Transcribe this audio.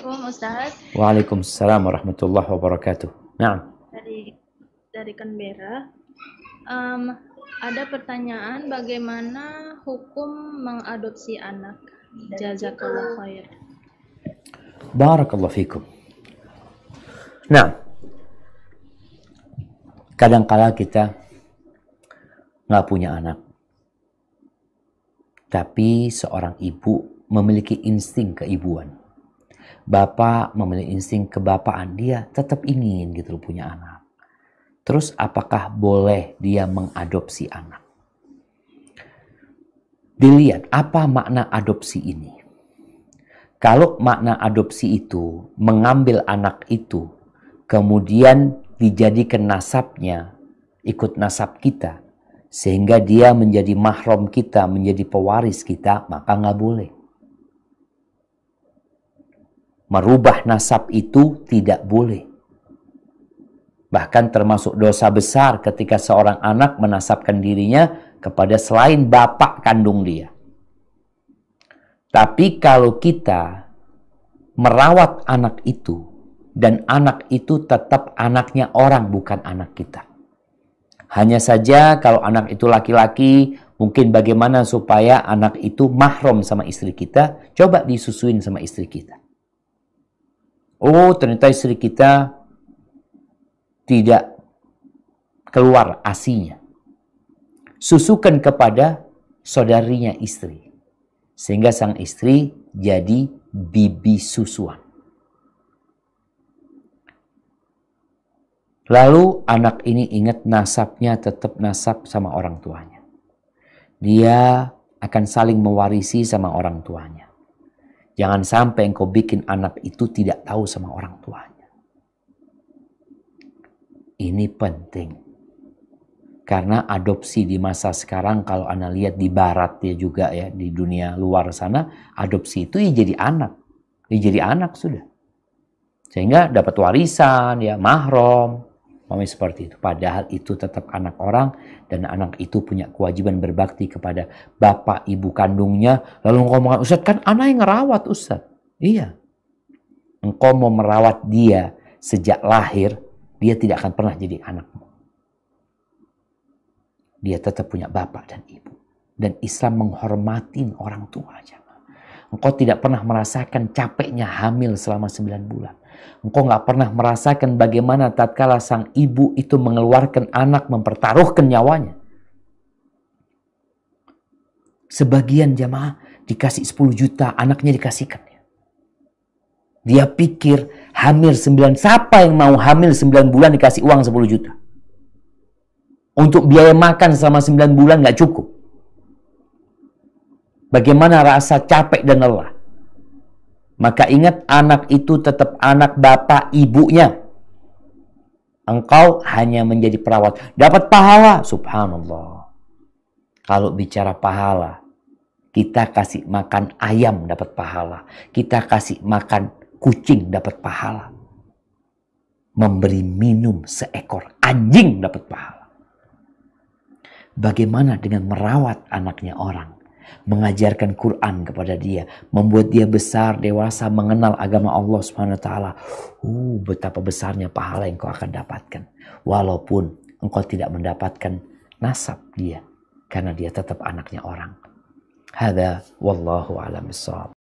Assalamualaikum Ustaz. Waalaikumsalam warahmatullahi wabarakatuh. Nah. Dari dari Canberra. Um, ada pertanyaan bagaimana hukum mengadopsi anak? Jazakallah khair. Barakallahu fikum. Nah, kadangkala kita nggak punya anak. Tapi seorang ibu memiliki insting keibuan bapak memiliki insting kebapaan dia tetap ingin gitu loh punya anak terus apakah boleh dia mengadopsi anak dilihat apa makna adopsi ini kalau makna adopsi itu mengambil anak itu kemudian dijadikan nasabnya ikut nasab kita sehingga dia menjadi mahram kita, menjadi pewaris kita, maka nggak boleh merubah nasab itu tidak boleh. Bahkan termasuk dosa besar ketika seorang anak menasabkan dirinya kepada selain bapak kandung dia. Tapi kalau kita merawat anak itu dan anak itu tetap anaknya orang bukan anak kita. Hanya saja kalau anak itu laki-laki mungkin bagaimana supaya anak itu mahrum sama istri kita, coba disusuin sama istri kita. Oh, ternyata istri kita tidak keluar asinya. Susukan kepada saudarinya istri. Sehingga sang istri jadi bibi susuan. Lalu anak ini ingat nasabnya tetap nasab sama orang tuanya. Dia akan saling mewarisi sama orang tuanya. Jangan sampai engkau bikin anak itu tidak tahu sama orang tuanya. Ini penting. Karena adopsi di masa sekarang kalau Anda lihat di barat ya juga ya, di dunia luar sana, adopsi itu ya jadi anak. Ya jadi anak sudah. Sehingga dapat warisan, ya mahrum Mami seperti itu. Padahal itu tetap anak orang dan anak itu punya kewajiban berbakti kepada bapak ibu kandungnya. Lalu engkau mengatakan, Ustaz kan anak yang ngerawat Ustaz. Iya. Engkau mau merawat dia sejak lahir, dia tidak akan pernah jadi anakmu. Dia tetap punya bapak dan ibu. Dan Islam menghormati orang tua. Engkau tidak pernah merasakan capeknya hamil selama 9 bulan. Engkau gak pernah merasakan bagaimana tatkala sang ibu itu mengeluarkan anak mempertaruhkan nyawanya. Sebagian jamaah dikasih 10 juta, anaknya dikasihkan. Dia pikir hamil 9, siapa yang mau hamil 9 bulan dikasih uang 10 juta? Untuk biaya makan selama 9 bulan gak cukup. Bagaimana rasa capek dan lelah? Maka ingat anak itu tetap anak bapak ibunya. Engkau hanya menjadi perawat. Dapat pahala. Subhanallah. Kalau bicara pahala. Kita kasih makan ayam dapat pahala. Kita kasih makan kucing dapat pahala. Memberi minum seekor anjing dapat pahala. Bagaimana dengan merawat anaknya orang? mengajarkan Quran kepada dia, membuat dia besar, dewasa, mengenal agama Allah Subhanahu wa taala. Uh, betapa besarnya pahala yang kau akan dapatkan walaupun engkau tidak mendapatkan nasab dia karena dia tetap anaknya orang. Hada wallahu alam